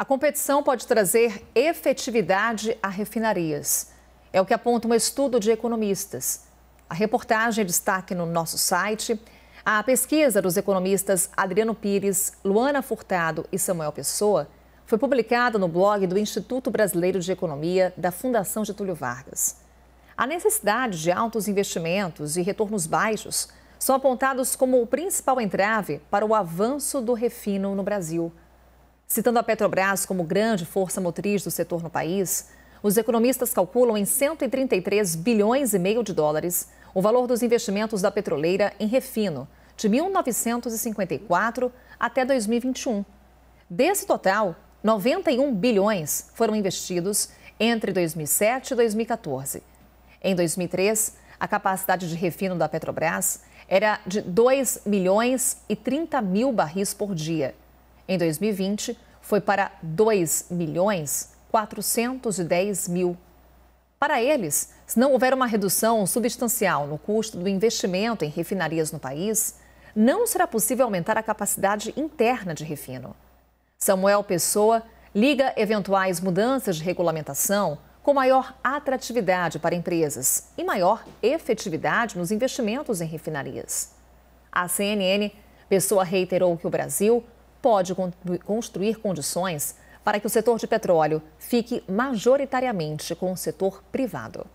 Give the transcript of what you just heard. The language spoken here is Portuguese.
A competição pode trazer efetividade a refinarias. É o que aponta um estudo de economistas. A reportagem destaque no nosso site. A pesquisa dos economistas Adriano Pires, Luana Furtado e Samuel Pessoa foi publicada no blog do Instituto Brasileiro de Economia da Fundação Getúlio Vargas. A necessidade de altos investimentos e retornos baixos são apontados como o principal entrave para o avanço do refino no Brasil. Citando a Petrobras como grande força motriz do setor no país, os economistas calculam em 133 bilhões e meio de dólares o valor dos investimentos da petroleira em refino de 1954 até 2021. Desse total, 91 bilhões foram investidos entre 2007 e 2014. Em 2003, a capacidade de refino da Petrobras era de 2 milhões e 30 mil barris por dia. Em 2020, foi para 2 milhões 410 mil. Para eles, se não houver uma redução substancial no custo do investimento em refinarias no país, não será possível aumentar a capacidade interna de refino. Samuel Pessoa liga eventuais mudanças de regulamentação com maior atratividade para empresas e maior efetividade nos investimentos em refinarias. A CNN, Pessoa reiterou que o Brasil pode construir condições para que o setor de petróleo fique majoritariamente com o setor privado.